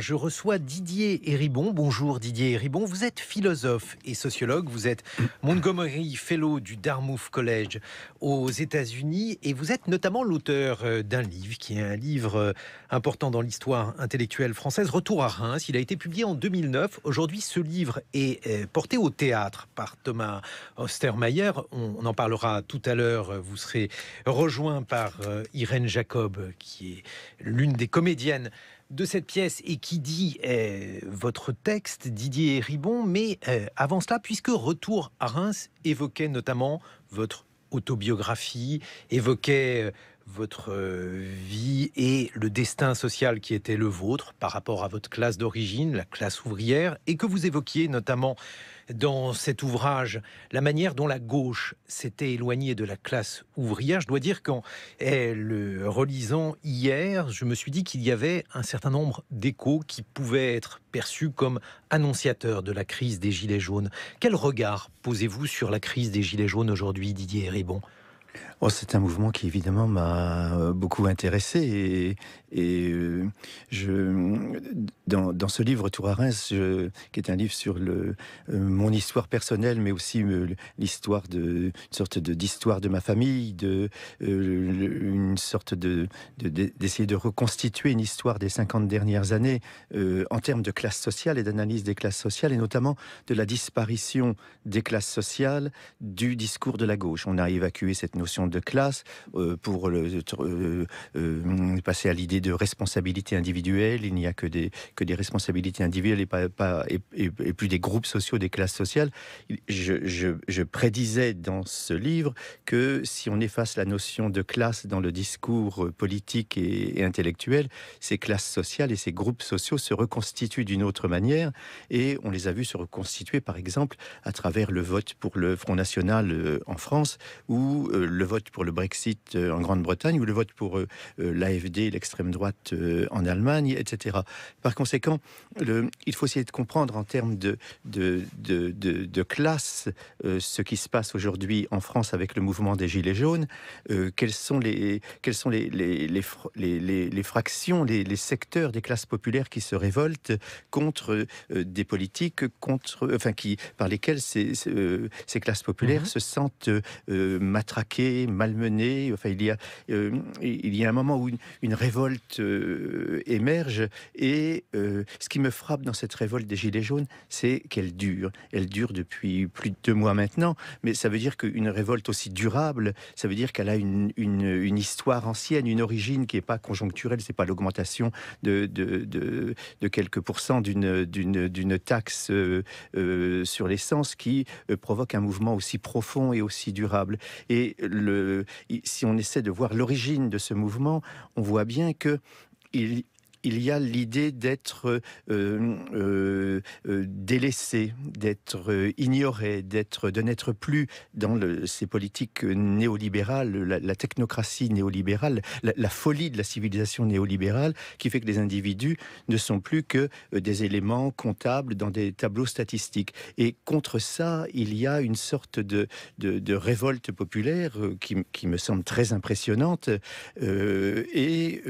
Je reçois Didier Héribon. Bonjour Didier Héribon. Vous êtes philosophe et sociologue. Vous êtes Montgomery Fellow du Dartmouth College aux États-Unis et vous êtes notamment l'auteur euh, d'un livre qui est un livre euh, important dans l'histoire intellectuelle française, Retour à Reims. Il a été publié en 2009. Aujourd'hui, ce livre est euh, porté au théâtre par Thomas Ostermeyer. On en parlera tout à l'heure. Vous serez rejoint par Irène Jacob, qui est l'une des comédiennes de cette pièce et qui dit euh, votre texte, Didier Ribon. Mais euh, avant cela, puisque Retour à Reims évoquait notamment votre autobiographie, évoquait euh, votre vie et le destin social qui était le vôtre par rapport à votre classe d'origine, la classe ouvrière, et que vous évoquiez notamment dans cet ouvrage la manière dont la gauche s'était éloignée de la classe ouvrière. Je dois dire qu'en le relisant hier, je me suis dit qu'il y avait un certain nombre d'échos qui pouvaient être perçus comme annonciateurs de la crise des Gilets jaunes. Quel regard posez-vous sur la crise des Gilets jaunes aujourd'hui, Didier Ribon Oh, c'est un mouvement qui évidemment m'a euh, beaucoup intéressé et, euh, je, dans, ce livre Tour à Reims, je, qui est un livre sur le, euh, mon histoire personnelle, mais aussi l'histoire de une sorte de d'histoire de ma famille, de une sorte de d'essayer de, reconstituer une histoire des 50 dernières années en termes de classe sociale et d'analyse des classes sociales et notamment de la disparition des classes sociales du discours de la gauche. On a évacué cette notion de classe, euh, pour le, euh, euh, passer à l'idée de responsabilité individuelle. Il n'y a que des, que des responsabilités individuelles et, pas, et, plus des groupes sociaux, des classes sociales. Je, je, prédisais dans ce livre que si on efface la notion de classe dans le discours politique et, et intellectuel, ces classes sociales et ces groupes sociaux se reconstituent d'une autre manière. Et on les a vus se reconstituer, par exemple, à travers le vote pour le Front National en France, où le vote pour le Brexit euh, en Grande-Bretagne ou le vote pour euh, euh, l'AFD, l'extrême droite en Allemagne, etc. Par conséquent, le, il faut essayer de comprendre en termes de, de, de, classe ce qui se passe aujourd'hui en France avec le mouvement des Gilets jaunes, quelles sont les, quels sont les, les, fractions, les, secteurs des classes populaires qui se révoltent contre des politiques contre, enfin, qui, par lesquelles ces, ces classes populaires mhm. se sentent matraquées malmené. Enfin, il y a, euh, il y a un moment où une, révolte euh, émerge. Et euh, ce qui me frappe dans cette révolte des Gilets jaunes, c'est qu'elle dure. Elle dure depuis plus de deux mois maintenant. Mais ça veut dire qu'une révolte aussi durable, ça veut dire qu'elle a une, une, histoire ancienne, une origine qui n'est pas conjoncturelle. C'est pas l'augmentation de, de, de, de, quelques pourcents d'une taxe sur l'essence qui provoque un mouvement aussi profond et aussi durable. Et le, si on essaie de voir l'origine de ce mouvement, on voit bien que il, il y a l'idée d'être euh, euh, euh, délaissé, d'être ignoré, d'être, de n'être plus dans ces politiques néolibérales, la, technocratie néolibérale, la, folie de la civilisation néolibérale, qui fait que les individus ne sont plus que des éléments comptables dans des tableaux statistiques. Et contre ça, il y a une sorte de, révolte populaire qui, me semble très impressionnante. et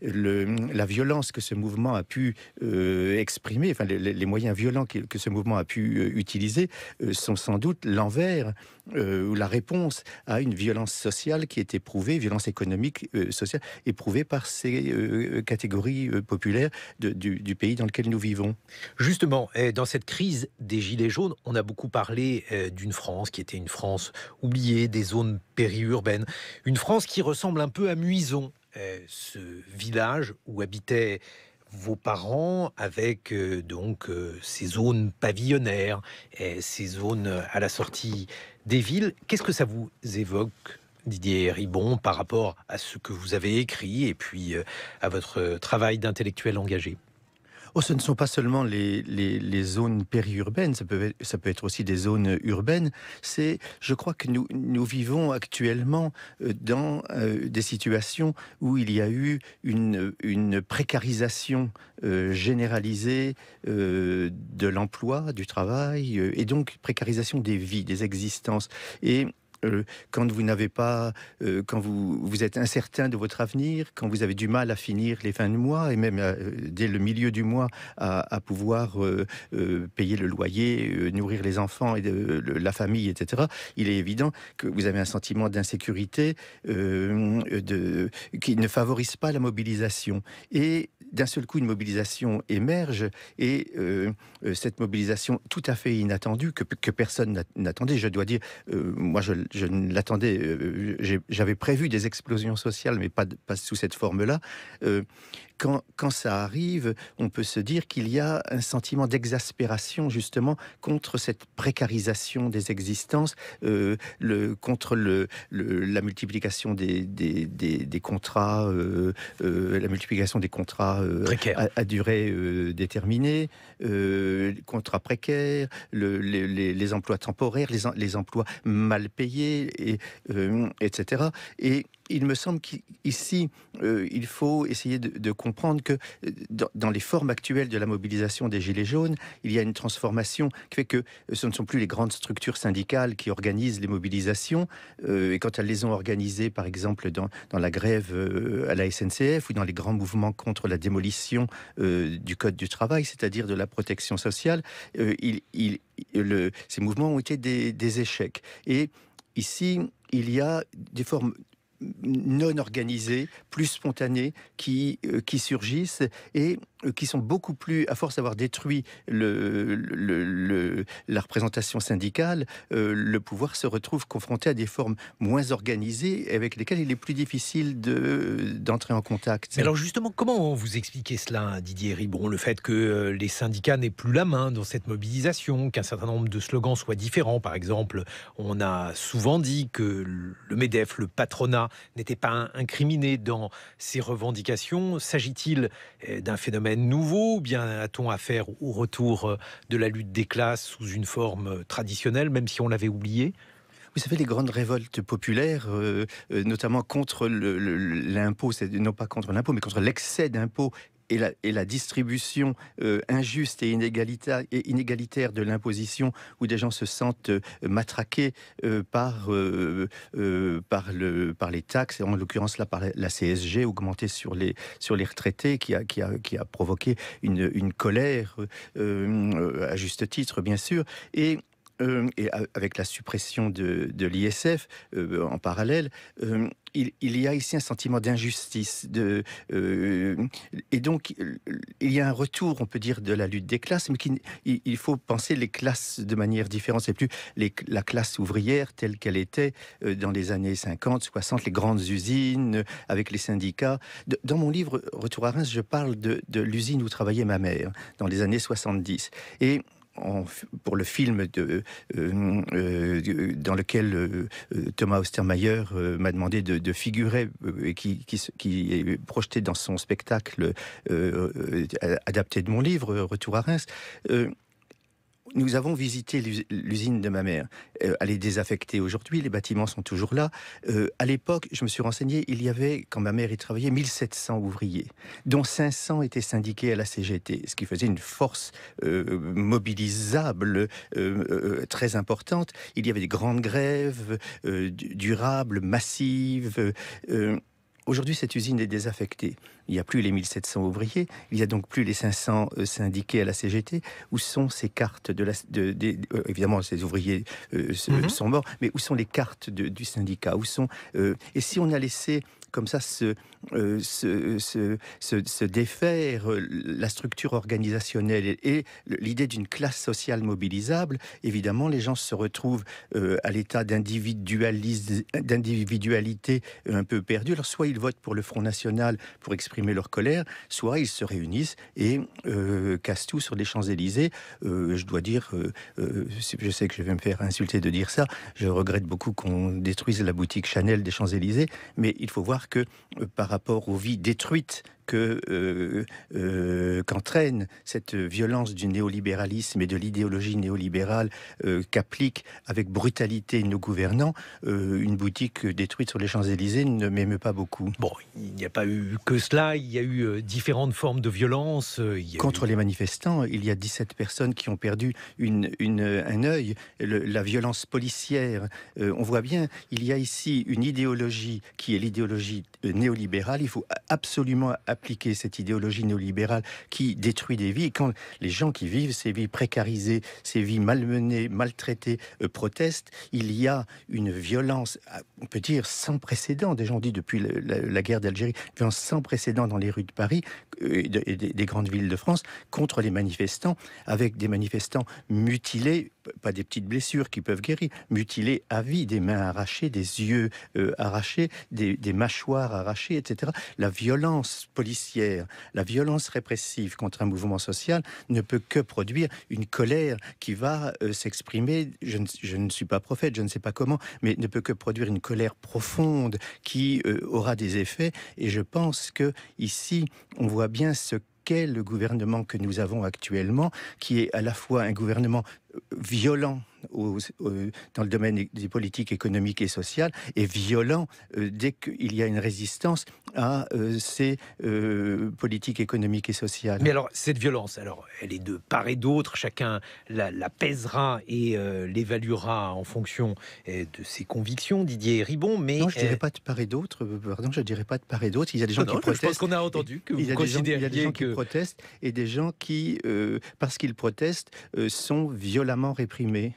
le, la violence que ce mouvement a pu euh, exprimer, enfin les, moyens violents que, ce mouvement a pu euh, utiliser, euh, sont sans doute l'envers ou la réponse à une violence sociale qui est éprouvée, violence économique, sociale, éprouvée par ces catégories populaires du, du, pays dans lequel nous vivons. Justement, eh, dans cette crise des Gilets jaunes, on a beaucoup parlé eh, d'une France qui était une France oubliée, des zones périurbaines, une France qui ressemble un peu à Muison euh, ce village où habitaient vos parents avec euh, donc euh, ces zones pavillonnaires, et ces zones à la sortie des villes. Qu'est-ce que ça vous évoque, Didier Ribon, par rapport à ce que vous avez écrit et puis à votre travail d'intellectuel engagé Oh, ce ne sont pas seulement les, les, les zones périurbaines, ça peut, être, ça peut être aussi des zones urbaines. C'est, je crois que nous, nous vivons actuellement euh, dans euh, des situations où il y a eu une, une précarisation euh, généralisée de l'emploi, du travail, et donc précarisation des vies, des existences. Et euh, quand vous n'avez pas, euh, quand vous, vous êtes incertain de votre avenir, quand vous avez du mal à finir les fins de mois et même euh, dès le milieu du mois à, pouvoir payer le loyer, nourrir les enfants et la famille, etc. Il est évident que vous avez un sentiment d'insécurité qui ne favorise pas la mobilisation. Et d'un seul coup, une mobilisation émerge et euh, euh, cette mobilisation tout à fait inattendue que, personne n'attendait. Je dois dire, euh, moi, je, ne l'attendais. J'avais prévu des explosions sociales, mais pas, sous cette forme-là. Quand, ça arrive, on peut se dire qu'il y a un sentiment d'exaspération justement contre cette précarisation des existences, contre la multiplication des, contrats, la multiplication des contrats euh, à, durée euh, déterminée, euh, contrats précaires, les, emplois temporaires, les, emplois mal payés, etc. Et il me semble qu'ici, euh, il faut essayer de, comprendre que euh, dans, les formes actuelles de la mobilisation des Gilets jaunes, il y a une transformation qui fait que euh, ce ne sont plus les grandes structures syndicales qui organisent les mobilisations. et quand elles les ont organisées, par exemple, dans, la grève à la SNCF ou dans les grands mouvements contre la démolition du Code du travail, c'est-à-dire de la protection sociale, il, le, ces mouvements ont été des, des échecs. Et ici, il y a des formes non organisés, plus spontanés qui, euh, qui surgissent et euh, qui sont beaucoup plus, à force d'avoir détruit le, la représentation syndicale, euh, le pouvoir se retrouve confronté à des formes moins organisées avec lesquelles il est plus difficile d'entrer en contact. alors justement, comment vous expliquez cela, Didier Ribon, le fait que les syndicats n'aient plus la main dans cette mobilisation, qu'un certain nombre de slogans soient différents Par exemple, on a souvent dit que le MEDEF, le patronat, n'était pas incriminé dans ces revendications S'agit-il euh, d'un phénomène nouveau ou bien a-t-on affaire au retour euh, de la lutte des classes sous une forme euh, traditionnelle, même si on l'avait oublié vous savez, les grandes révoltes populaires, notamment contre l'impôt, non pas contre l'impôt, mais contre l'excès d'impôt et la, distribution euh, injuste et inégalitaire, de l'imposition où des gens se sentent euh, matraqués euh, par, par, les taxes, en l'occurrence là par la CSG augmentée sur les, sur les retraités qui a, qui a, provoqué une, une colère à juste titre bien sûr. Et euh, et avec la suppression de, l'ISF euh, en parallèle, euh, il, y a ici un sentiment d'injustice. et donc, il y a un retour, on peut dire, de la lutte des classes, mais il, faut penser les classes de manière différente. C'est plus les, la classe ouvrière telle qu'elle était dans les années 50, 60, les grandes usines, avec les syndicats. Dans mon livre Retour à Reims, je parle de, de l'usine où travaillait ma mère, dans les années 70. Et pour le film euh, euh, dans lequel euh, Thomas Ostermayer m'a demandé de, figurer, et qui, qui, est projeté dans son spectacle adapté de mon livre, Retour à Reims nous avons visité l'usine de ma mère. Euh, elle est désaffectée aujourd'hui, les bâtiments sont toujours là. Euh, à l'époque, je me suis renseigné, il y avait, quand ma mère y travaillait, 1700 ouvriers, dont 500 étaient syndiqués à la CGT, ce qui faisait une force euh, mobilisable très importante. Il y avait des grandes grèves durables, massives. Aujourd'hui, cette usine est désaffectée. Il n'y a plus les 1700 ouvriers, il n'y a donc plus les 500 euh, syndiqués à la CGT. Où sont ces cartes de la... Euh, évidemment, ces ouvriers euh, mhm. sont morts, mais où sont les cartes du syndicat Où sont... et si on a laissé comme ça se, euh, défaire euh, la structure organisationnelle et l'idée d'une classe sociale mobilisable, évidemment, les gens se retrouvent euh, à l'état d'individualité un peu perdu Alors, soit ils votent pour le Front National pour exprimer leur colère, soit ils se réunissent et cassent tout sur les Champs-Élysées. je dois dire, je sais que je vais me faire insulter de dire ça, je regrette beaucoup qu'on détruise la boutique Chanel des Champs-Élysées, mais il faut voir que euh, par rapport aux vies détruites que euh, euh, qu'entraîne cette violence du néolibéralisme et de l'idéologie néolibérale euh, qu'applique qu'appliquent avec brutalité nos gouvernants, une boutique détruite sur les Champs-Élysées ne m'émeut pas beaucoup. Bon, il n'y a pas eu que cela, il y a eu différentes formes de violence. Contre les manifestants, il y a 17 personnes qui ont perdu une, une, un œil, la violence policière, on voit bien, il y a ici une idéologie qui est l'idéologie néolibérale, il faut absolument appliquer cette idéologie néolibérale qui détruit des vies. quand les gens qui vivent ces vies précarisées, ces vies malmenées, maltraitées, euh, protestent, il y a une violence, euh, on peut dire, sans précédent. Des gens dit depuis la, guerre d'Algérie, violence sans précédent dans les rues de Paris euh, et, des grandes villes de France contre les manifestants, avec des manifestants mutilés, pas des petites blessures qui peuvent guérir, mutilés à vie, des mains arrachées, des yeux euh, arrachés, des, mâchoires arrachées, etc. La violence policière, la violence répressive contre un mouvement social ne peut que produire une colère qui va euh, s'exprimer, je, ne, suis pas prophète, je ne sais pas comment, mais ne peut que produire une colère profonde qui euh, aura des effets. Et je pense que ici, on voit bien ce quel le gouvernement que nous avons actuellement, qui est à la fois un gouvernement euh, violent dans le domaine des politiques économiques et sociales est violent euh, dès qu'il y a une résistance à euh, ces euh, politiques économiques et sociales. Mais alors, cette violence, alors, elle est de part et d'autre, chacun la, pèsera et l'évaluera en fonction de ses convictions, Didier Ribon, mais... Non, je dirais pas de part et d'autre, pardon, je dirais pas de part et d'autre, il y a des gens qui protestent... Je pense qu'on a entendu que vous y y a des gens qui protestent et des gens qui, parce qu'ils protestent, sont violemment réprimés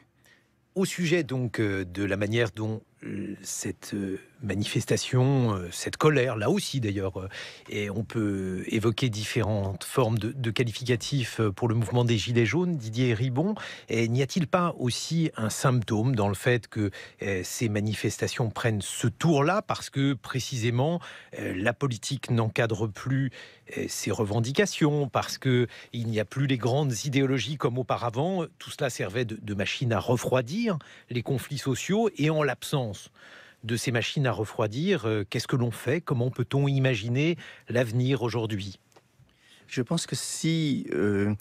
au sujet donc euh, de la manière dont euh, cette euh, manifestation, euh, cette colère, là aussi d'ailleurs, et on peut évoquer différentes formes de, qualificatifs pour le mouvement des Gilets jaunes, Didier Ribon, et n'y a-t-il pas aussi un symptôme dans le fait que ces manifestations prennent ce tour-là parce que précisément la politique n'encadre plus ses ces revendications, parce qu'il n'y a plus les grandes idéologies comme auparavant, tout cela servait de, de machine à refroidir les conflits sociaux, et en l'absence de ces machines à refroidir. Euh, qu'est-ce que l'on fait Comment peut-on imaginer l'avenir aujourd'hui je pense que si euh,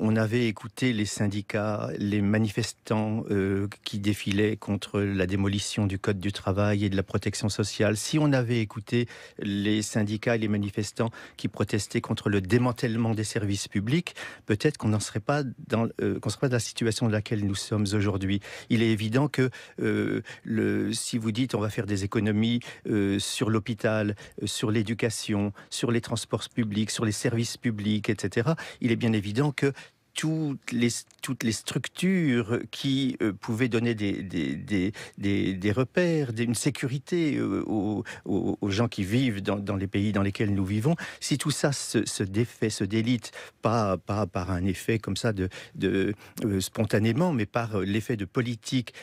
on avait écouté les syndicats, les manifestants euh, qui défilaient contre la démolition du Code du travail et de la protection sociale, si on avait écouté les syndicats et les manifestants qui protestaient contre le démantèlement des services publics, peut-être qu'on n'en serait pas dans euh, la situation dans laquelle nous sommes aujourd'hui. Il est évident que le, si vous dites on va faire des économies sur l'hôpital, sur l'éducation, sur les transports publics, sur les services publics, publics, etc., il est bien évident que toutes les, toutes les structures qui euh, pouvaient donner des, des, des, des repères, une sécurité euh, aux, aux, gens qui vivent dans, dans, les pays dans lesquels nous vivons, si tout ça se, se défait, se délite, pas, pas, par un effet comme ça de, de euh, spontanément, mais par l'effet de politique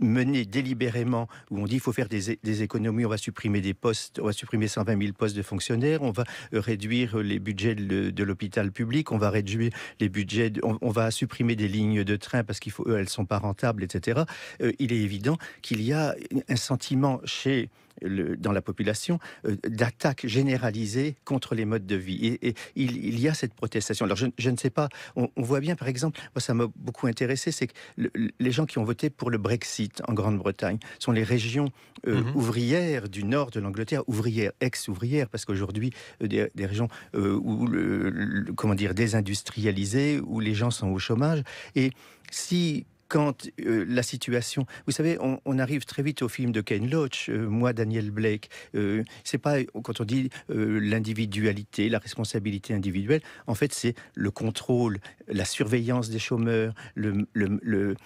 menée délibérément, où on dit il faut faire des, économies, on va supprimer des postes, on va supprimer 120 000 postes de fonctionnaires, on va réduire les budgets de, de l'hôpital public, on va réduire les budgets on, va supprimer des lignes de train parce qu'il faut, elles sont pas rentables, etc. Euh, il est évident qu'il y a un sentiment chez dans la population euh, d'attaques généralisées contre les modes de vie. Et, il, y a cette protestation. Alors je, ne sais pas, on, voit bien par exemple, moi ça m'a beaucoup intéressé, c'est que les gens qui ont voté pour le Brexit en Grande-Bretagne sont les régions euh, mhm. ouvrières du nord de l'Angleterre, ouvrières, ex-ouvrières, parce qu'aujourd'hui, euh, des, régions où, le, comment dire, désindustrialisées, où les gens sont au chômage. Et si quand euh, la situation. Vous savez, on, arrive très vite au film de Ken Loach, euh, moi, Daniel Blake. Euh, c'est pas quand on dit l'individualité, la responsabilité individuelle. En fait, c'est le contrôle, la surveillance des chômeurs, le, le,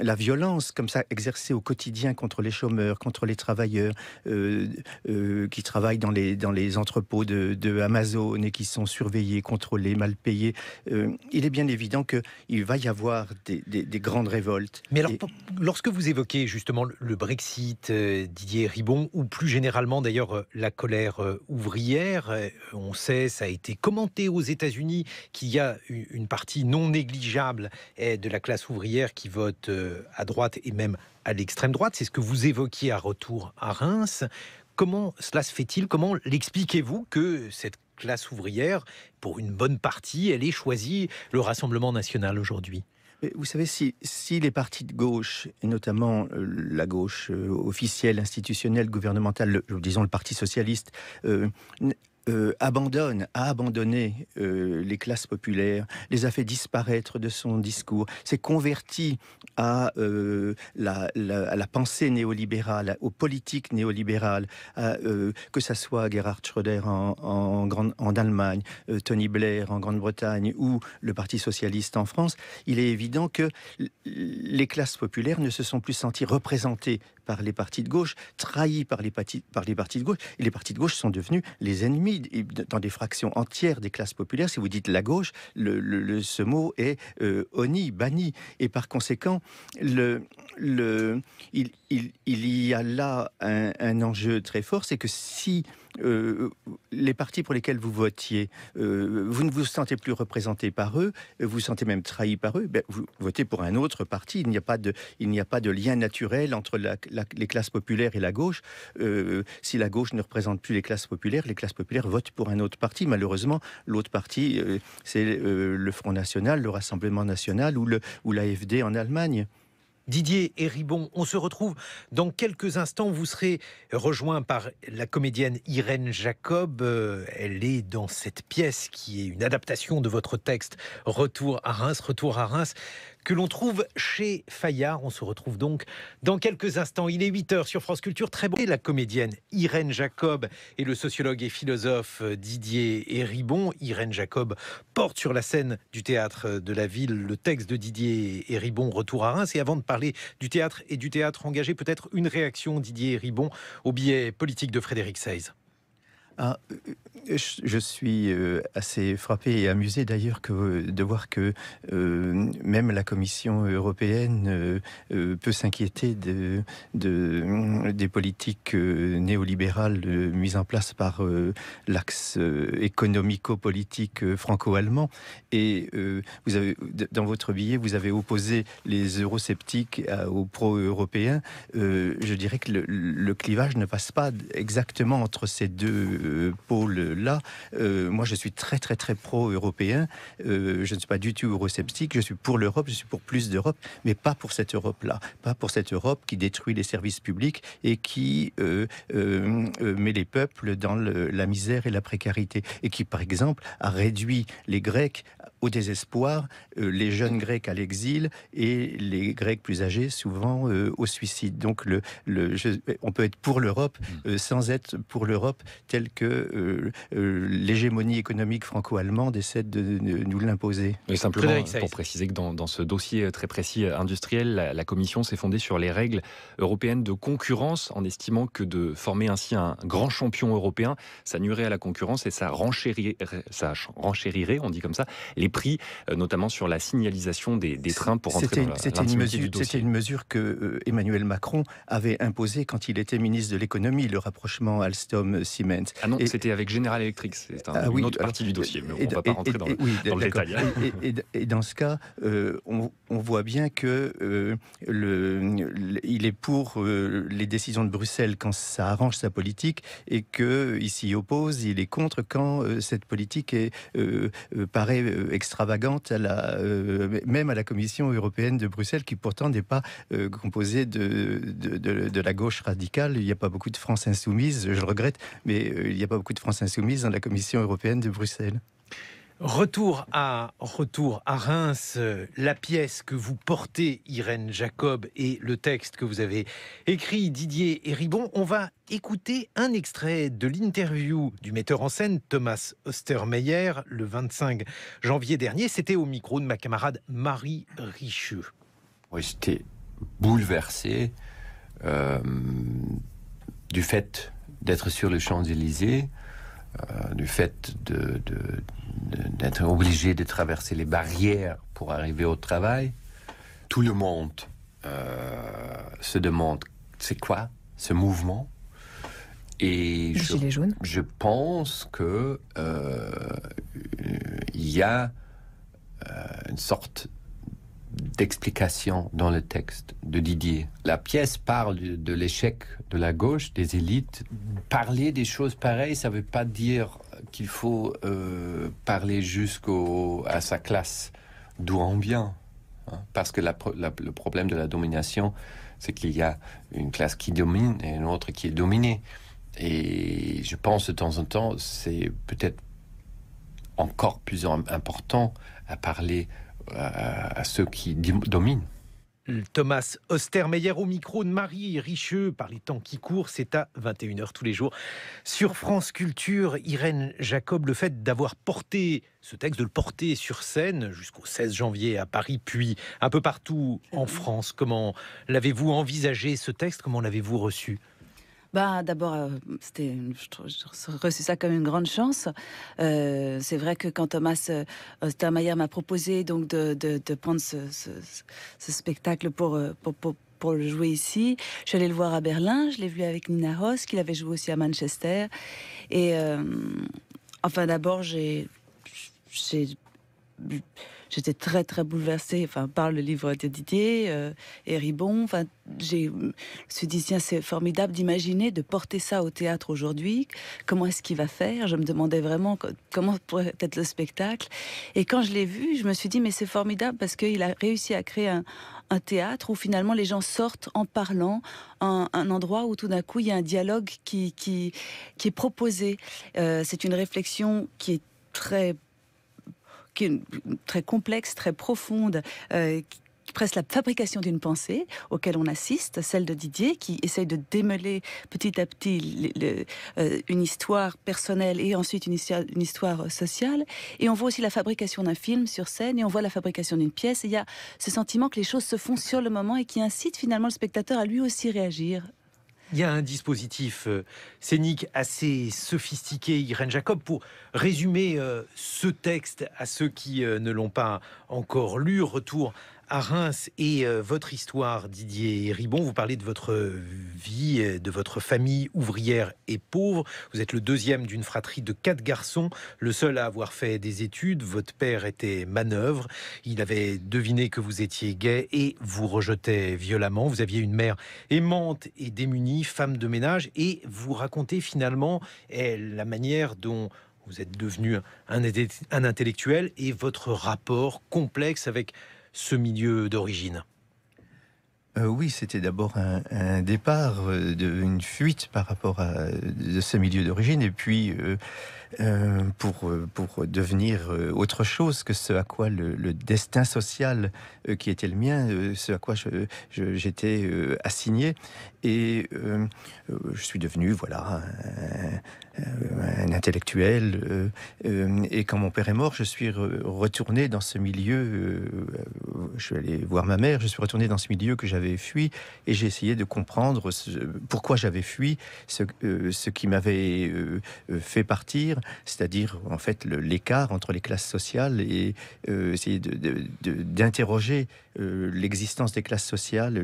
la violence comme ça exercée au quotidien contre les chômeurs, contre les travailleurs qui travaillent dans les, dans les entrepôts de, Amazon et qui sont surveillés, contrôlés, mal payés. il est bien évident qu'il va y avoir des, des, des grands de révolte. Mais alors, lorsque vous évoquez justement le Brexit, euh, Didier Ribon, ou plus généralement d'ailleurs euh, la colère euh, ouvrière, on sait, ça a été commenté aux États-Unis qu'il y a une partie non négligeable eh, de la classe ouvrière qui vote à droite et même à l'extrême droite. C'est ce que vous évoquiez à retour à Reims. Comment cela se fait-il Comment l'expliquez-vous que cette classe ouvrière, pour une bonne partie, elle ait choisi le Rassemblement national aujourd'hui vous savez, si, si les partis de gauche, et notamment euh, la gauche euh, officielle, institutionnelle, gouvernementale, disons le Parti socialiste, euh, euh, abandonne, a abandonné euh, les classes populaires, les a fait disparaître de son discours, s'est converti à, euh, la, pensée néolibérale, aux politiques néolibérales, que ce soit Gerhard Schröder en, Grande, en Allemagne, Tony Blair en Grande-Bretagne ou le Parti socialiste en France, il est évident que les classes populaires ne se sont plus senties représentées par les partis de gauche, trahies par les, par les partis de gauche, et les partis de gauche sont devenus les ennemis dans des fractions entières des classes populaires, si vous dites la gauche, le, ce mot est euh, banni. Et par conséquent, le, il, il, il, y a là un, un enjeu très fort, c'est que si euh, euh, les partis pour lesquels vous votiez, euh, vous ne vous sentez plus représenté par eux, vous vous sentez même trahi par eux, ben, vous votez pour un autre parti. Il n'y a pas de, lien naturel entre les classes populaires et la gauche. si la gauche ne représente plus les classes populaires, les classes populaires votent pour un autre parti. Malheureusement, l'autre parti, c'est le Front National, le Rassemblement National ou l'AFD en Allemagne. Didier et Ribon. On se retrouve dans quelques instants. Vous serez rejoint par la comédienne Irène Jacob. Euh, elle est dans cette pièce qui est une adaptation de votre texte Retour à Reims, Retour à Reims que l'on trouve chez Fayard. On se retrouve donc dans quelques instants. Il est 8h sur France Culture. Très bon. la comédienne Irène Jacob et le sociologue et philosophe euh, Didier Héribon. Irène Jacob porte sur la scène du théâtre euh, de la ville le texte de Didier Héribon, Retour à Reims. Et avant de parler du théâtre et du théâtre engagé, peut-être une réaction Didier Héribon au biais politique de Frédéric Seize. Ah, euh, je suis euh, assez frappé et amusé d'ailleurs de voir que euh, même la Commission européenne peut s'inquiéter de, de, des politiques néolibérales mises en place par l'axe économico-politique franco-allemand. Et vous avez, dans votre billet, vous avez opposé les eurosceptiques aux pro-européens. je dirais que le clivage ne passe pas exactement entre ces deux euh, pôle-là, euh, moi je suis très très très pro-européen. Euh, je ne suis pas du tout eurosceptique. Je suis pour l'Europe, je suis pour plus d'Europe, mais pas pour cette Europe-là. Pas pour cette Europe qui détruit les services publics et qui met les peuples dans la misère et la précarité. Et qui, par exemple, a réduit les Grecs au désespoir, euh, les jeunes Grecs à l'exil et les Grecs plus âgés souvent euh, au suicide. Donc le, le on peut être pour l'Europe mm. euh, sans être pour l'Europe telle que l'hégémonie économique franco-allemande essaie de, nous l'imposer. Mais simplement pour préciser que dans, dans, ce dossier très précis industriel, la, Commission s'est fondée sur les règles européennes de concurrence en estimant que de former ainsi un grand champion européen, ça nuirait à la concurrence et ça renchérirait, ça renchérirait on dit comme ça, les pris, prix, euh, notamment sur la signalisation des, trains pour rentrer dans la C'était une, mesure, c'était une mesure que euh, Emmanuel Macron avait imposée quand il était ministre de l'économie, le rapprochement Alstom-Siemens. Ah non, c'était avec General Electric, c'est un, ah une autre partie du dossier, mais on ne va pas rentrer dans, le, détail. Hein. Et, dans ce cas, euh, on, voit bien que le, il est pour les décisions de Bruxelles quand ça arrange sa politique et qu'il s'y oppose, il est contre quand cette politique est, paraît extravagante, euh, même à la Commission européenne de Bruxelles, qui pourtant n'est pas euh, composée de, de, de, la gauche radicale. Il n'y a pas beaucoup de France insoumise, je le regrette, mais euh, il n'y a pas beaucoup de France insoumise dans la Commission européenne de Bruxelles. Retour à, retour à Reims, euh, la pièce que vous portez, Irène Jacob, et le texte que vous avez écrit, Didier Ribon. On va écouter un extrait de l'interview du metteur en scène Thomas Ostermeyer le 25 janvier dernier. C'était au micro de ma camarade Marie Richeux. bouleversé euh, du fait d'être sur les Champs-Élysées, euh, du fait de d'être obligé de traverser les barrières pour arriver au travail, tout le monde euh, se demande c'est quoi ce mouvement et je, pense que euh, il y a euh, une sorte d'explication dans le texte de Didier. La pièce parle de l'échec de la gauche, des élites. Parler des choses pareilles, ça veut pas dire qu'il faut euh, parler jusqu'au à sa classe, d'où on vient. Hein. parce que le problème de la domination, c'est qu'il y a une classe qui domine et une autre qui est dominée. Et je pense de temps en temps, c'est peut-être encore plus important à parler à ceux qui dominent. Thomas Ostermeyer au micro de Marie Richeux par les temps qui courent. C'est à 21h tous les jours. Sur France Culture, Irène Jacob, le fait d'avoir porté ce texte, de le porter sur scène jusqu'au 16 janvier à Paris, puis un peu partout en France, comment l'avez-vous envisagé ce texte Comment l'avez-vous reçu bah, d'abord, euh, c'était, j'ai reçu ça comme une grande chance. Euh, c'est vrai que quand Thomas euh, Ostermayer m'a proposé donc, de, prendre ce, spectacle pour, pour, pour le jouer ici. Je suis allée le voir à Berlin, je l'ai vu avec Nina Ross, qu'il avait joué aussi à Manchester. Et enfin, d'abord, j'ai j'étais très très bouleversée enfin, par le livre de Didier euh, et Ribon. Enfin, je me suis dit, tiens, c'est formidable d'imaginer, de porter ça au théâtre aujourd'hui. Comment est-ce qu'il va faire Je me demandais vraiment comment pourrait être le spectacle. Et quand je l'ai vu, je me suis dit, mais c'est formidable parce qu'il a réussi à créer un, théâtre où finalement les gens sortent en parlant, un, un endroit où tout d'un coup il y a un dialogue qui, qui, est proposé. Euh, c'est une réflexion qui est très très complexe, très profonde, euh, qui presse la fabrication d'une pensée auquel on assiste, celle de Didier, qui essaye de démêler petit à petit euh, une histoire personnelle et ensuite une histoire, sociale. Et on voit aussi la fabrication d'un film sur scène et on voit la fabrication d'une pièce. il y a ce sentiment que les choses se font sur le moment et qui incite finalement le spectateur à lui aussi réagir il y a un dispositif euh, scénique assez sophistiqué, Irène Jacob, pour résumer euh, ce texte à ceux qui euh, ne l'ont pas encore lu. Retour à Reims et euh, votre histoire, Didier Ribon. Vous parlez de votre vie, euh, de votre famille ouvrière et pauvre. Vous êtes le deuxième d'une fratrie de quatre garçons, le seul à avoir fait des études. Votre père était manœuvre. Il avait deviné que vous étiez gay et vous rejetait violemment. Vous aviez une mère aimante et démunie, femme de ménage, et vous racontez finalement eh, la manière dont vous êtes devenu un intellectuel et votre rapport complexe avec ce milieu d'origine euh, oui, c'était d'abord un, départ, euh, de, une fuite par rapport à ce milieu d'origine, et puis euh, euh, pour, pour devenir euh, autre chose que ce à quoi le, destin social euh, qui était le mien, ce à quoi j'étais assigné. Et je suis devenu, voilà, un, intellectuel. et quand mon père est mort, je suis retourné dans ce milieu. je suis allé voir ma mère, je suis retourné dans ce milieu que j'avais fui et j'ai essayé de comprendre pourquoi j'avais fui, ce, ce qui m'avait fait partir c'est-à-dire en fait l'écart entre les classes sociales et euh, essayer d'interroger euh, l'existence des classes sociales,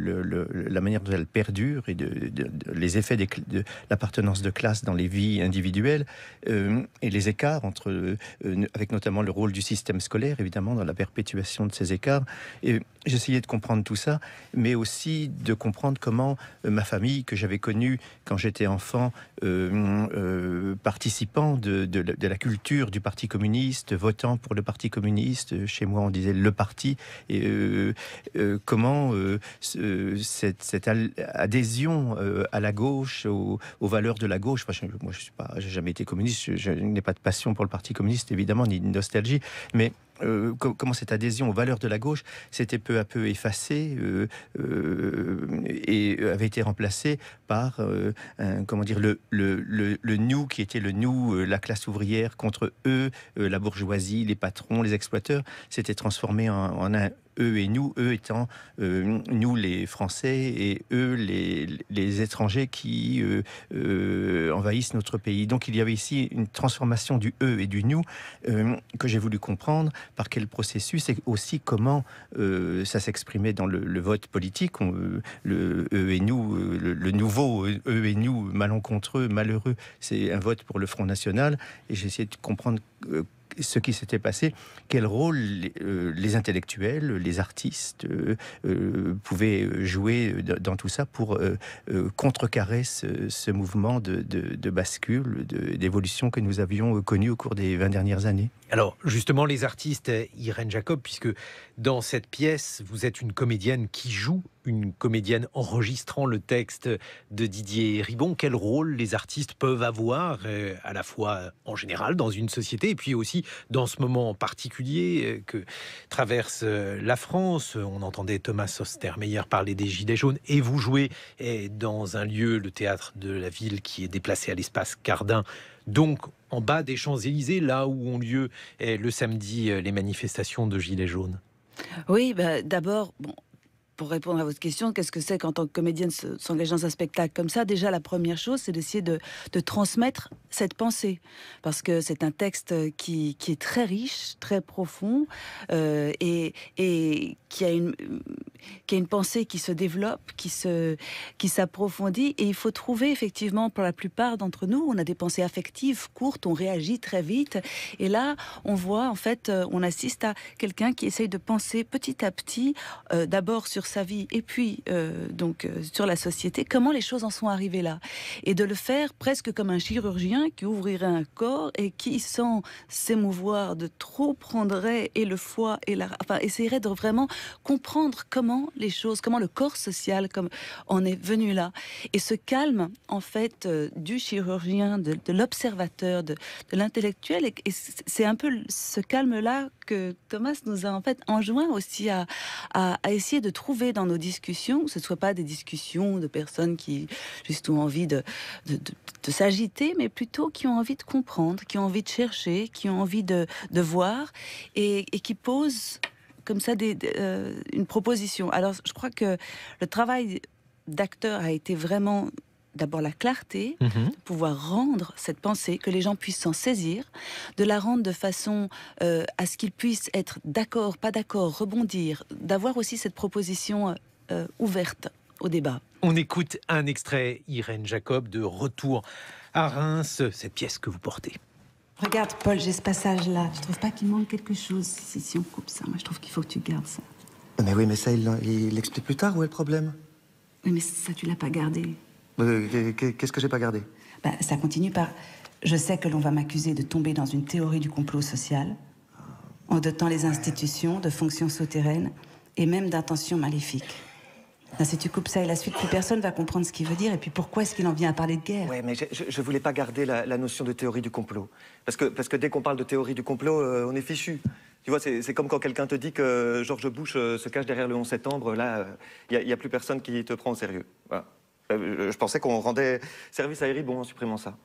la manière dont elles perdurent et les effets de l'appartenance de classe dans les vies individuelles euh, et les écarts entre, avec notamment le rôle du système scolaire évidemment dans la perpétuation de ces écarts. Et j'essayais de comprendre tout ça, mais aussi de comprendre comment ma famille que j'avais connue quand j'étais enfant, participant de de, la culture du Parti communiste, votant pour le Parti communiste. Euh, chez moi, on disait le parti. Et, euh, euh, comment cette, adhésion à la gauche, aux, valeurs de la gauche. je, moi, je n'ai jamais été communiste. Je, je n'ai pas de passion pour le Parti communiste, évidemment, ni de nostalgie. Mais euh, comment cette adhésion aux valeurs de la gauche s'était peu à peu effacée euh, euh, et avait été remplacée par comment dire le, le, nous qui était le nous, la classe ouvrière contre eux, la bourgeoisie, les patrons, les exploiteurs, s'était transformé en, en un eux et nous, eux étant euh, nous les Français et eux les, les étrangers qui euh, euh, envahissent notre pays. Donc il y avait ici une transformation du eux et du nous que j'ai voulu comprendre par quel processus et aussi comment ça s'exprimait dans le, vote politique. le eux et nous, le, le, nouveau eux et nous malencontreux, malheureux, c'est un vote pour le Front National et j'ai essayé de comprendre ce qui s'était passé, quel rôle les euh, intellectuels, les artistes euh, euh, pouvaient jouer dans tout ça pour contrecarrer ce, mouvement de, de bascule, d'évolution que nous avions connu au cours des 20 dernières années alors justement, les artistes, euh, Irène Jacob, puisque dans cette pièce, vous êtes une comédienne qui joue une comédienne enregistrant le texte de Didier Ribon. Quel rôle les artistes peuvent avoir, euh, à la fois euh, en général dans une société, et puis aussi dans ce moment particulier que traverse la France. On entendait Thomas Ostermeyer parler des Gilets jaunes, et vous jouez dans un lieu, le théâtre de la ville, qui est déplacé à l'espace Cardin donc en bas des Champs-Élysées, là où ont lieu eh, le samedi euh, les manifestations de Gilets jaunes Oui, bah, d'abord, pour répondre à votre question, qu'est-ce que c'est qu'en tant que comédienne s'engager dans un spectacle comme ça Déjà, la première chose, c'est d'essayer de, transmettre cette pensée. Parce que c'est un texte qui, est très riche, très profond, euh, et qui a une qui est une pensée qui se développe, qui se, qui s'approfondit. Et il faut trouver effectivement, pour la plupart d'entre nous, on a des pensées affectives courtes, on réagit très vite. Et là, on voit en fait, euh, on assiste à quelqu'un qui essaye de penser petit à petit, euh, d'abord sur sa vie et puis euh, donc sur la société, comment les choses en sont arrivées là, et de le faire presque comme un chirurgien qui ouvrirait un corps et qui, sans s'émouvoir de trop, prendrait et le foie et la, enfin, essayerait de vraiment comprendre comment les choses, comment le corps social comme on est venu là. Et ce calme, en fait, euh, du chirurgien, de, l'observateur, de, l'intellectuel, et, c'est un peu ce calme-là que Thomas nous a en fait enjoint aussi à, essayer de trouver dans nos discussions, que ce ne soit pas des discussions de personnes qui juste ont envie de, s'agiter, mais plutôt qui ont envie de comprendre, qui ont envie de chercher, qui ont envie de, voir et, et qui posent comme ça euh, une proposition. Alors je crois que le travail d'acteur a été vraiment d'abord la clarté, mhm. pouvoir rendre cette pensée, que les gens puissent s'en saisir, de la rendre de façon euh, à ce qu'ils puissent être d'accord, pas d'accord, rebondir, d'avoir aussi cette proposition euh, ouverte au débat. On écoute un extrait, Irène Jacob, de Retour à Reims, cette pièce que vous portez. Regarde, Paul, j'ai ce passage-là. Je trouve pas qu'il manque quelque chose si, si on coupe ça. Moi, je trouve qu'il faut que tu gardes ça. Mais oui, mais ça, il, l'explique plus tard où est le problème. mais ça, tu l'as pas gardé. Qu'est-ce que j'ai pas gardé bah, Ça continue par Je sais que l'on va m'accuser de tomber dans une théorie du complot social, en dotant les institutions de fonctions souterraines et même d'intentions maléfiques si tu coupes ça et la suite, plus personne va comprendre ce qu'il veut dire. Et puis pourquoi est-ce qu'il en vient à parler de guerre Oui, mais je, ne voulais pas garder la, notion de théorie du complot. Parce que, parce que dès qu'on parle de théorie du complot, euh, on est fichu. Tu vois, c'est comme quand quelqu'un te dit que Georges Bush euh, se cache derrière le 11 septembre. Là, il euh, n'y a, plus personne qui te prend au sérieux. Je pensais qu'on rendait service à Héribon en supprimant ça.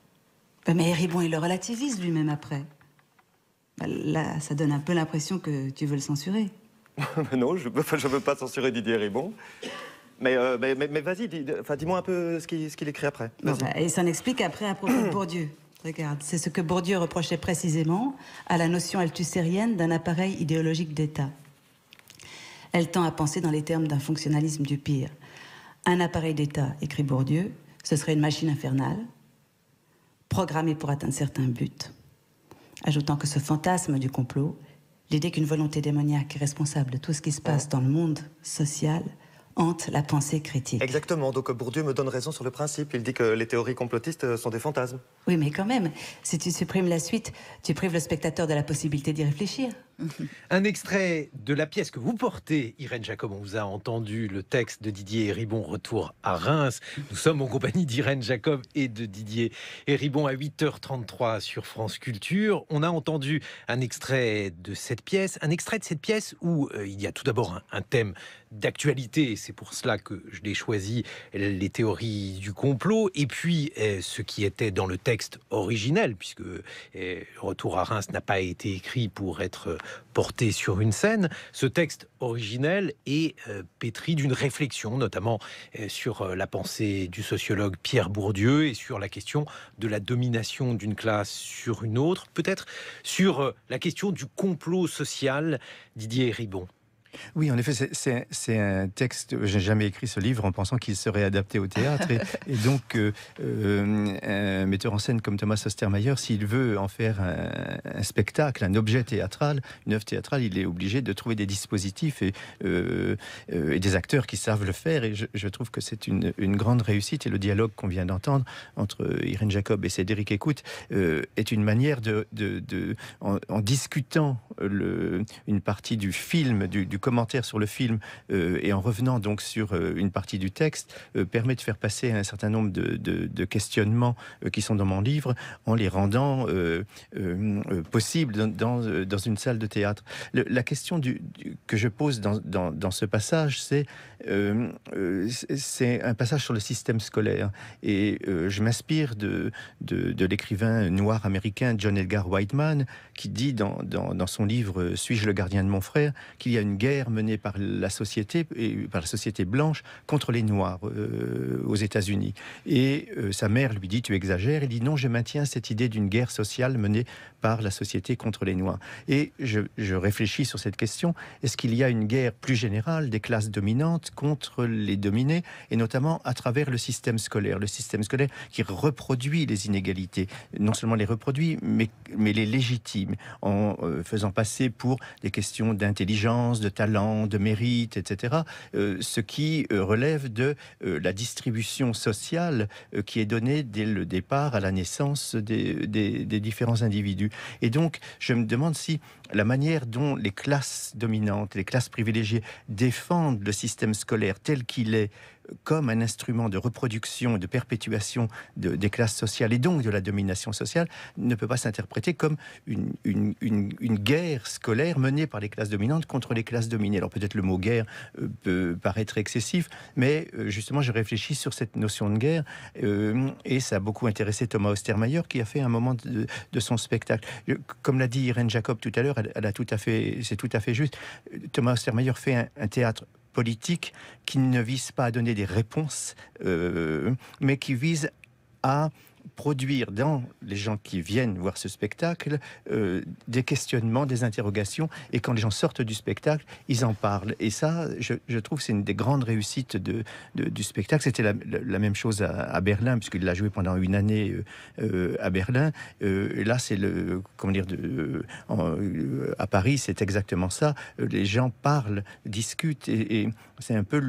mais Héribon, il le relativise lui-même après. Bah, là, ça donne un peu l'impression que tu veux le censurer. non, je ne veux, veux, pas censurer Didier Héribon. Euh, mais, vas-y, dis, moi un peu ce qu'il écrit après. Il s'en explique après à propos de Bourdieu. Regarde, c'est ce que Bourdieu reprochait précisément à la notion althussérienne d'un appareil idéologique d'État. Elle tend à penser dans les termes d'un fonctionnalisme du pire. Un appareil d'État, écrit Bourdieu, ce serait une machine infernale, programmée pour atteindre certains buts. Ajoutant que ce fantasme du complot, l'idée qu'une volonté démoniaque est responsable de tout ce qui se passe dans le monde social, hante la pensée critique. Exactement, donc Bourdieu me donne raison sur le principe. Il dit que les théories complotistes sont des fantasmes. Oui, mais quand même, si tu supprimes la suite, tu prives le spectateur de la possibilité d'y réfléchir. Un extrait de la pièce que vous portez, Irène Jacob. On vous a entendu le texte de Didier Héribon, Retour à Reims. Nous sommes en compagnie d'Irène Jacob et de Didier Héribon à 8h33 sur France Culture. On a entendu un extrait de cette pièce, un extrait de cette pièce où euh, il y a tout d'abord un, thème d'actualité, c'est pour cela que je l'ai choisi, les théories du complot, et puis euh, ce qui était dans le texte texte originel, puisque eh, Retour à Reims n'a pas été écrit pour être euh, porté sur une scène, ce texte originel est euh, pétri d'une réflexion, notamment eh, sur euh, la pensée du sociologue Pierre Bourdieu et sur la question de la domination d'une classe sur une autre, peut-être sur la question du complot social Didier Ribon. Oui, en effet, c'est un texte. J'ai jamais écrit ce livre en pensant qu'il serait adapté au théâtre. Et, donc, euh, euh, un metteur en scène comme Thomas Ostermayer, s'il veut en faire un, spectacle, un objet théâtral, une œuvre théâtrale, il est obligé de trouver des dispositifs et, euh, des acteurs qui savent le faire. Et je, trouve que c'est une, grande réussite. Et le dialogue qu'on vient d'entendre entre Irène Jacob et Cédric Écoute est une manière de, en, discutant une partie du film, du commentaires sur le film euh, et en revenant donc sur euh, une partie du texte, euh, permet de faire passer un certain nombre de, questionnements qui sont dans mon livre en les rendant possibles dans, dans, une salle de théâtre. la question du, que je pose dans, dans ce passage, c'est c'est un passage sur le système scolaire et je m'inspire de, de, l'écrivain noir américain John Edgar Whiteman qui dit dans, dans, dans son livre Suis-je le gardien de mon frère qu'il y a une guerre menée par la société, et, par la société blanche, contre les Noirs euh, aux États-Unis. Et euh, sa mère lui dit, tu exagères. Il dit, non, je maintiens cette idée d'une guerre sociale menée par la société contre les Noirs. Et je, réfléchis sur cette question. Est-ce qu'il y a une guerre plus générale des classes dominantes contre les dominés, et notamment à travers le système scolaire Le système scolaire qui reproduit les inégalités, non seulement les reproduit, mais, mais les légitime, en euh, faisant passer pour des questions d'intelligence, de talent, de mérite, etc. Euh, ce qui euh, relève de euh, la distribution sociale qui est donnée dès le départ à la naissance des, différents individus. Et donc, je me demande si la manière dont les classes dominantes, les classes privilégiées défendent le système scolaire tel qu'il est, comme un instrument de reproduction et de perpétuation des classes sociales et donc de la domination sociale ne peut pas s'interpréter comme une, guerre scolaire menée par les classes dominantes contre les classes dominées. Alors peut-être le mot guerre euh, peut paraître excessif, mais euh, justement je réfléchis sur cette notion de guerre euh, et ça a beaucoup intéressé Thomas Ostermayer qui a fait un moment de, son spectacle. Comme l'a dit Irène Jacob tout à l'heure, c'est tout à fait juste. Thomas Ostermayer fait un théâtre politique qui ne vise pas à donner des réponses, euh, mais qui vise à produire dans les gens qui viennent voir ce spectacle euh, des questionnements, des interrogations, et quand les gens sortent du spectacle, ils en parlent. Et ça, je, trouve, c'est une des grandes réussites de, du spectacle. C'était la, même chose à, Berlin, puisqu'il l'a joué pendant une année euh, euh, à Berlin. là, c'est le, comment dire, à Paris, c'est exactement ça. Les gens parlent, discutent, et, c'est un peu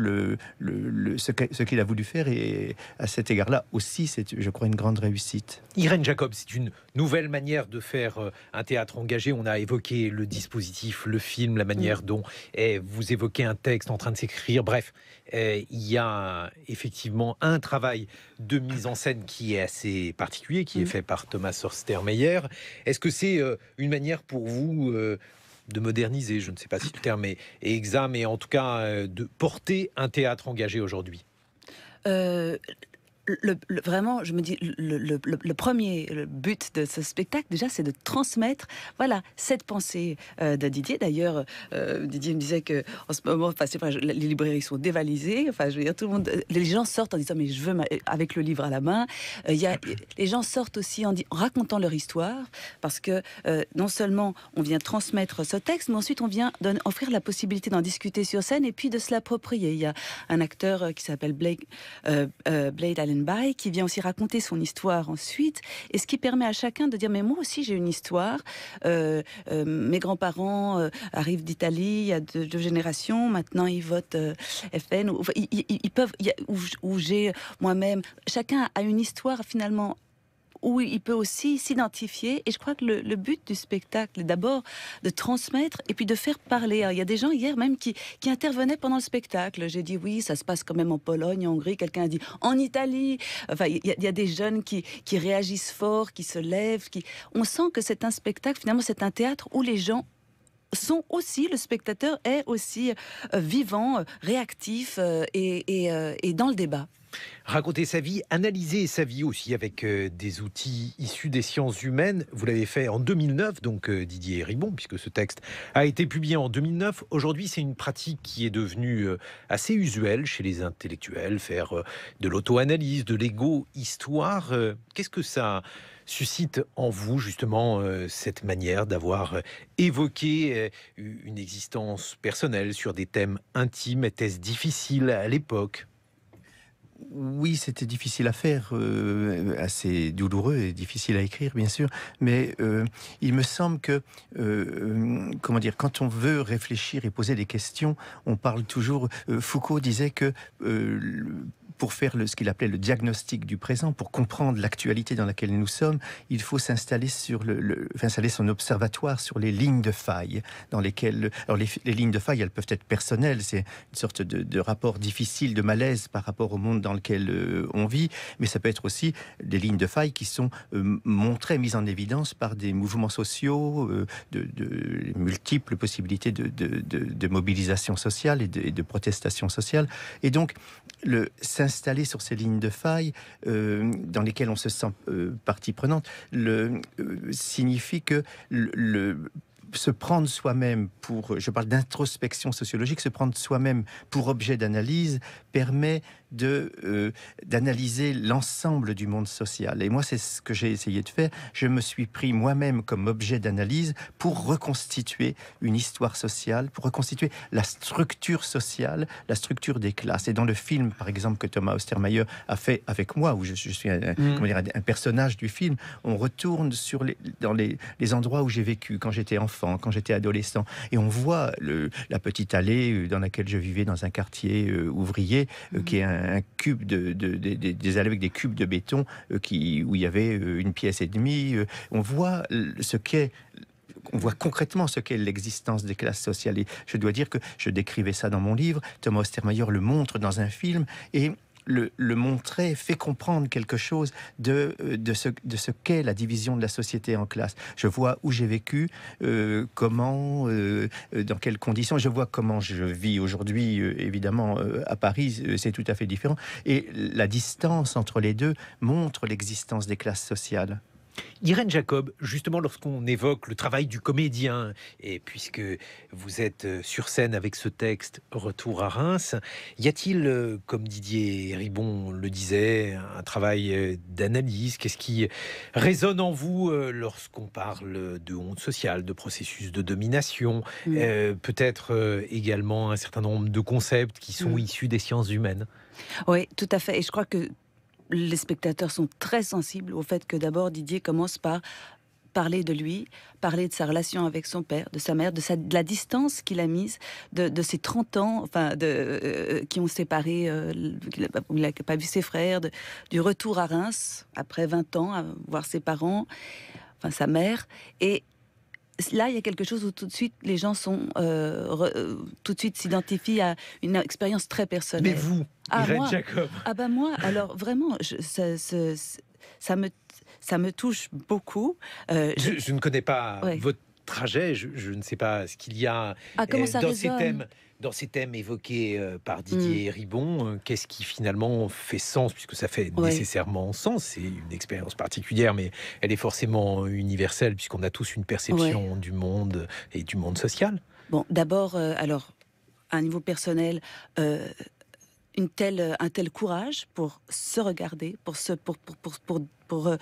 ce qu'il a voulu faire. Et à cet égard-là aussi, c'est, je crois, une grande réussite Irène Jacob, c'est une nouvelle manière de faire euh, un théâtre engagé. On a évoqué le dispositif, le film, la manière mm. dont eh, vous évoquez un texte en train de s'écrire. Bref, eh, il y a effectivement un travail de mise en scène qui est assez particulier, qui est mm. fait par Thomas Sorster-Meyer, Est-ce que c'est euh, une manière pour vous euh, de moderniser, je ne sais pas si le terme est, exact, mais en tout cas de porter un théâtre engagé aujourd'hui le, vraiment, je me dis, le, premier but de ce spectacle, déjà, c'est de transmettre, voilà, cette pensée euh, de Didier. D'ailleurs, euh, Didier me disait que en ce moment, enfin, les librairies sont dévalisées. Enfin, je veux dire, tout le monde, les gens sortent en disant, mais je veux avec le livre à la main. Euh, il les gens sortent aussi en, racontant leur histoire, parce que non seulement on vient transmettre ce texte, mais ensuite on vient offrir la possibilité d'en discuter sur scène et puis de se l'approprier. Il y a un acteur qui s'appelle Blake, Blade Allen qui vient aussi raconter son histoire ensuite, et ce qui permet à chacun de dire, mais moi aussi j'ai une histoire, euh, euh, mes grands-parents euh, arrivent d'Italie il y a deux, générations, maintenant ils votent FN, ils, peuvent, où j'ai moi-même, chacun a une histoire finalement où il peut aussi s'identifier. Et je crois que le, but du spectacle est d'abord de transmettre et puis de faire parler. il y a des gens hier même qui, intervenaient pendant le spectacle. J'ai dit oui, ça se passe quand même en Pologne, en Hongrie. Quelqu'un a dit en Italie. Enfin, il y, a, des jeunes qui, réagissent fort, qui se lèvent. Qui... On sent que c'est un spectacle, finalement, c'est un théâtre où les gens sont aussi, le spectateur est aussi euh, vivant, euh, réactif euh, et dans le débat. Raconter sa vie, analyser sa vie aussi avec euh, des outils issus des sciences humaines. Vous l'avez fait en 2009, donc euh, Didier Ribon, puisque ce texte a été publié en 2009. Aujourd'hui, c'est une pratique qui est devenue euh, assez usuelle chez les intellectuels, faire de l'auto-analyse, de l'ego-histoire. Qu'est-ce que ça suscite en vous justement cette manière d'avoir évoqué une existence personnelle sur des thèmes intimes Était-ce difficile à l'époque oui, c'était difficile à faire, euh, assez douloureux et difficile à écrire, bien sûr. Mais euh, il me semble que, euh, comment dire, quand on veut réfléchir et poser des questions, on parle toujours. Foucault disait que pour faire le, ce qu'il appelait le diagnostic du présent, pour comprendre l'actualité dans laquelle nous sommes, il faut s'installer sur le, son observatoire sur les lignes de faille dans lesquelles, alors les, lignes de faille, elles peuvent être personnelles, c'est une sorte de, rapport difficile, de malaise par rapport au monde dans lequel euh, on vit, mais ça peut être aussi des lignes de faille qui sont euh, montrées, mises en évidence par des mouvements sociaux, euh, de, multiples possibilités de, de, mobilisation sociale et de, protestation sociale, et donc le installer sur ces lignes de faille euh, dans lesquelles on se sent euh, partie prenante le, euh, signifie que se prendre soi-même pour, je parle d'introspection sociologique, se prendre soi-même pour objet d'analyse permet de euh, d'analyser l'ensemble du monde social. Et moi, c'est ce que j'ai essayé de faire. Je me suis pris moi-même comme objet d'analyse pour reconstituer une histoire sociale, pour reconstituer la structure sociale, la structure des classes. Et dans le film, par exemple, que Thomas Ostermayer a fait avec moi, où je, suis mm. un, personnage du film, on retourne sur les, dans les, les endroits où j'ai vécu quand j'étais enfant, quand j'étais adolescent, et on voit le, la petite allée euh, dans laquelle je vivais dans un quartier euh, ouvrier euh, mhm. qui est un, cube de, des allées avec des cubes de béton euh, qui, où il y avait euh, une pièce et demie. on voit ce qu'est on voit concrètement ce qu'est l'existence des classes sociales. Et je dois dire que je décrivais ça dans mon livre, Thomas Ostermayer le montre dans un film, et le, montrer fait comprendre quelque chose euh, de, ce, qu'est la division de la société en classe. Je vois où j'ai vécu, euh, comment, euh, dans quelles conditions. Je vois comment je vis aujourd'hui, évidemment, à Paris, c'est tout à fait différent. Et la distance entre les deux montre l'existence des classes sociales. Irène Jacob, justement, lorsqu'on évoque le travail du comédien, et puisque vous êtes euh, sur scène avec ce texte Retour à Reims, y a-t-il, euh, comme Didier Ribon le disait, un travail euh, d'analyse Qu'est-ce qui résonne en vous lorsqu'on parle de honte sociale, de processus de domination Peut-être également un certain nombre de concepts qui sont mm. issus des sciences humaines. Oui, tout à fait. Et je crois que les spectateurs sont très sensibles au fait que d'abord Didier commence par parler de lui, parler de sa relation avec son père, de sa mère, de, la distance qu'il a mise, de, de, ses 30 ans enfin, de, euh, qui ont séparé, euh, il n'a pas vu ses frères, du retour à Reims après 20 ans, à voir ses parents, enfin sa mère, et là, il y a quelque chose où tout de suite les gens sont euh, euh, tout de suite s'identifient à une expérience très personnelle. Mais vous, ah, moi, Ah ben moi, alors vraiment, ça, me ça me touche beaucoup. Euh, je, ne connais pas votre trajet. Je, ne sais pas ce qu'il y a ah, euh, dans ces thèmes. Dans ces thèmes évoqués euh, par hmm. Didier Ribon, euh, qu'est-ce qui finalement fait sens, puisque ça fait nécessairement sens, c'est une expérience particulière, mais elle est forcément universelle, puisqu'on a tous une perception du monde et du monde social. Bon, d'abord, alors, à un niveau personnel, euh, un tel courage pour se regarder, pour, se, pour, pour, pour, euh,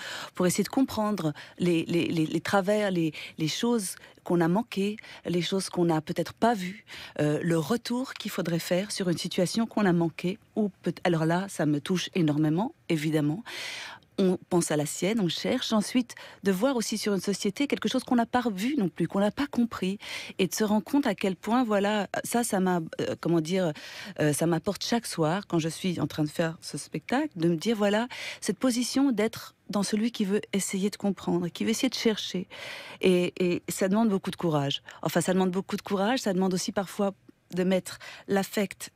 essayer de comprendre les, les, les, travers, les, choses qu'on a manquées, les choses qu'on n'a peut-être pas vues, euh, le retour qu'il faudrait faire sur une situation qu'on a manquée. Ou alors là, ça me touche énormément, évidemment on pense à la sienne, on cherche. Ensuite, de voir aussi sur une société quelque chose qu'on n'a pas vu non plus, qu'on n'a pas compris, et de se rendre compte à quel point, voilà, ça, ça m'a, euh, comment dire, euh, ça m'apporte chaque soir quand je suis en train de faire ce spectacle, de me dire, voilà, cette position d'être dans celui qui veut essayer de comprendre, qui veut essayer de chercher. Et, et ça demande beaucoup de courage. Enfin, ça demande beaucoup de courage, ça demande aussi parfois de mettre l'affect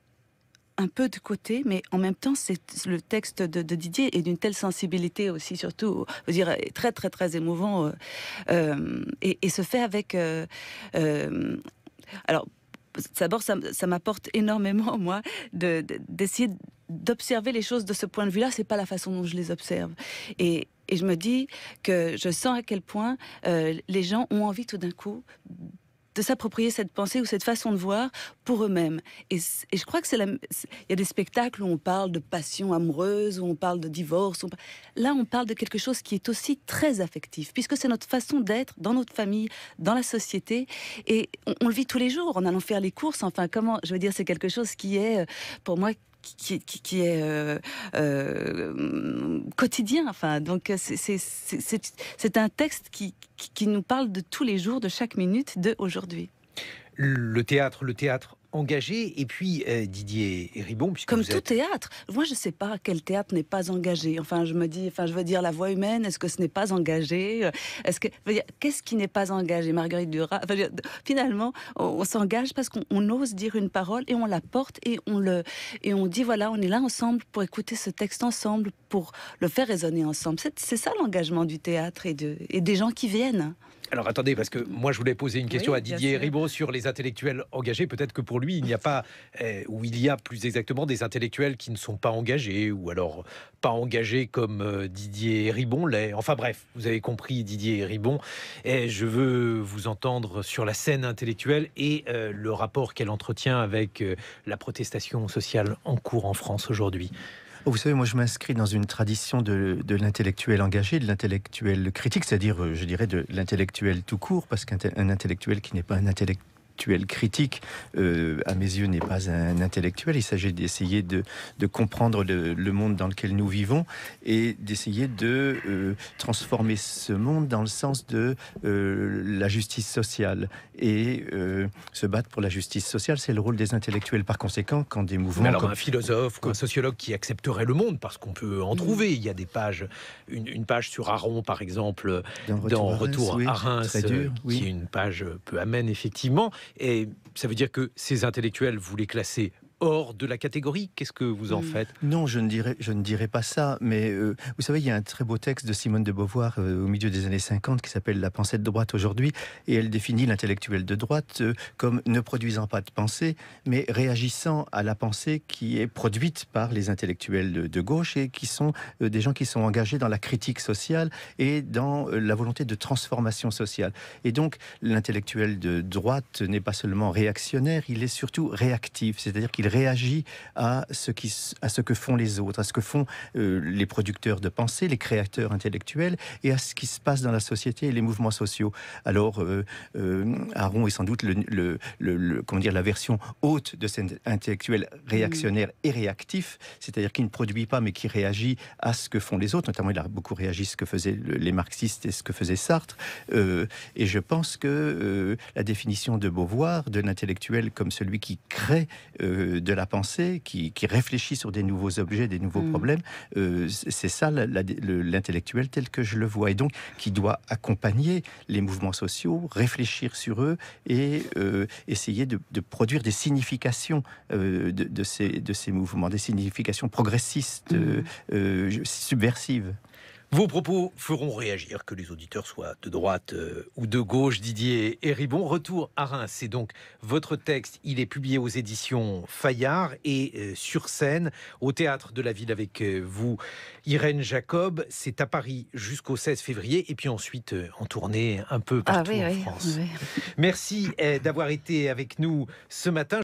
un peu de côté, mais en même temps, c'est le texte de, Didier est d'une telle sensibilité aussi, surtout, vous dire, très très très émouvant, euh, euh, et, se fait avec. Euh, alors, d'abord, ça, m'apporte énormément moi d'essayer de, d'observer les choses de ce point de vue-là. C'est pas la façon dont je les observe, et, et je me dis que je sens à quel point les gens ont envie tout d'un coup de s'approprier cette pensée ou cette façon de voir pour eux-mêmes. Et, et, je crois que c'est la. Il y a des spectacles où on parle de passion amoureuse, où on parle de divorce. là, on parle de quelque chose qui est aussi très affectif, puisque c'est notre façon d'être dans notre famille, dans la société, et on, le vit tous les jours en allant faire les courses. Enfin, comment Je veux dire, c'est quelque chose qui est, euh, pour moi, qui, est euh, euh, quotidien. Enfin, donc euh, c'est un texte qui, qui nous parle de tous les jours, de chaque minute de aujourd'hui. Le théâtre, le théâtre engagé. Et puis, euh, Didier Ribon, Comme tout théâtre. Moi, je ne sais pas quel théâtre n'est pas engagé. Enfin, je me dis, enfin, je veux dire, la voix humaine, est-ce que ce n'est pas engagé euh, Est-ce que. Qu'est-ce qui n'est pas engagé Marguerite Duras. finalement, on, s'engage parce qu'on ose dire une parole et on la porte et on le. Et on dit, voilà, on est là ensemble pour écouter ce texte ensemble, pour le faire résonner ensemble. C'est ça l'engagement du théâtre et, de, et des gens qui viennent. Alors attendez, parce que moi je voulais poser une question à Didier Ribot sur les intellectuels engagés. Peut-être que pour lui, il n'y a pas, euh, ou il y a plus exactement des intellectuels qui ne sont pas engagés, ou alors pas engagés comme euh, Didier Ribon l'est. Enfin bref, vous avez compris Didier Ribon. Et je veux vous entendre sur la scène intellectuelle et euh, le rapport qu'elle entretient avec la protestation sociale en cours en France aujourd'hui. Vous savez, moi je m'inscris dans une tradition de, l'intellectuel engagé, de l'intellectuel critique, c'est-à-dire, euh, je dirais, de l'intellectuel tout court, parce qu'un intellectuel qui n'est pas un intellectuel intellectuel critique, euh, à mes yeux, n'est pas un intellectuel. Il s'agit d'essayer de, comprendre le, monde dans lequel nous vivons et d'essayer de euh, transformer ce monde dans le sens de euh, la justice sociale. Et se battre pour la justice sociale, c'est le rôle des intellectuels. Par conséquent, quand des mouvements... Mais alors, un philosophe ou un sociologue qui accepterait le monde, parce qu'on peut en trouver, il y a des pages, une, page sur Aaron, par exemple, dans Retour, à Reims, c'est oui, une page peu amène, effectivement. Et ça veut dire que ces intellectuels, vous les classez hors de la catégorie. Qu'est-ce que vous en mm. faites Non, je ne, dirais, je ne dirais pas ça, mais euh, vous savez, il y a un très beau texte de Simone de Beauvoir euh, au milieu des années 50 qui s'appelle La pensée de droite aujourd'hui, et elle définit l'intellectuel de droite euh, comme ne produisant pas de pensée, mais réagissant à la pensée qui est produite par les intellectuels de, de gauche et qui sont des gens qui sont engagés dans la critique sociale et dans la volonté de transformation sociale. Et donc, l'intellectuel de droite n'est pas seulement réactionnaire, il est surtout réactif, c'est-à-dire qu'il réagit à ce, qui, à ce que font les autres, à ce que font euh, les producteurs de pensée, les créateurs intellectuels, et à ce qui se passe dans la société et les mouvements sociaux. Alors, euh, euh est sans doute le, le, le, comment dire, la version haute de cet intellectuel réactionnaire mm. et réactif, c'est-à-dire qui ne produit pas mais qui réagit à ce que font les autres. Notamment, il a beaucoup réagi à ce que faisaient les marxistes et ce que faisait Sartre. Euh, et je pense que la définition de Beauvoir, de l'intellectuel comme celui qui crée euh, de la pensée, qui, réfléchit sur des nouveaux objets, des nouveaux mm. problèmes. Euh, c'est ça l'intellectuel tel que je le vois. Et donc, qui doit accompagner les mouvements sociaux, réfléchir sur eux et euh, essayer de, produire des significations euh, de, ces, mouvements, des significations progressistes, mm. subversives. Vos propos feront réagir, que les auditeurs soient de droite euh, ou de gauche, Didier et Retour à Reims, c'est donc votre texte. Il est publié aux éditions Fayard et euh, sur scène, au théâtre de la ville avec euh, vous, Irène Jacob. C'est à Paris jusqu'au 16 février et puis ensuite en tournée un peu ah partout en France. Merci eh, d'avoir été avec nous ce matin.